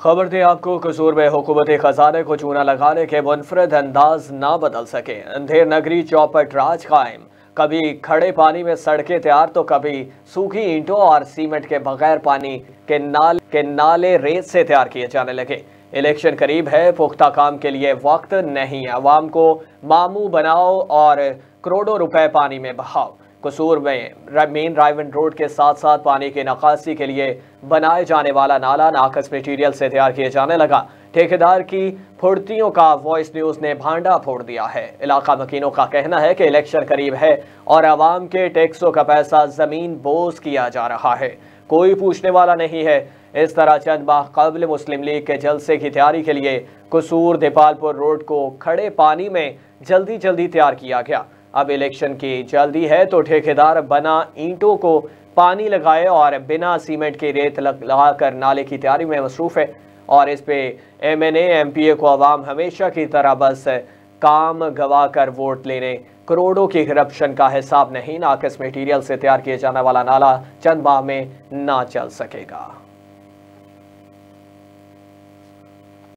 खबर दें आपको कसूर में हुकूमत खजाने को चूना लगाने के मुनफरद अंदाज ना बदल सके अंधेर नगरी चौपट राज कायम कभी खड़े पानी में सड़कें तैयार तो कभी सूखी ईंटों और सीमेंट के बगैर पानी के नाल के नाले रेत से तैयार किए जाने लगे इलेक्शन करीब है पुख्ता काम के लिए वक्त नहीं आवाम को मामू बनाओ और करोड़ों रुपए पानी में बहाओ कसूर में मेन रायवन रोड के साथ साथ पानी की निकासी के लिए बनाए जाने वाला नाला नाकस मटीरियल से तैयार किए जाने लगा ठेकेदार की फुर्तियों का वॉइस न्यूज़ ने भांडा फोड़ दिया है इलाका मकीनों का कहना है कि इलेक्शन करीब है और आवाम के टैक्सों का पैसा ज़मीन बोझ किया जा रहा है कोई पूछने वाला नहीं है इस तरह चंद माह कबल मुस्लिम लीग के जलसे की तैयारी के लिए कसूर देपालपुर रोड को खड़े पानी में जल्दी जल्दी तैयार किया गया अब इलेक्शन की जल्दी है तो ठेकेदार बना ईंटों को पानी लगाए और बिना सीमेंट के रेत लगा कर नाले की तैयारी में मसरूफ़ है और इस पे M N M P A को आवाम हमेशा की तरह बस काम गवा कर वोट लेने करोड़ों की करप्शन का हिसाब नहीं नाकस मटेरियल से तैयार किए जाने वाला नाला चंद माह में ना चल सकेगा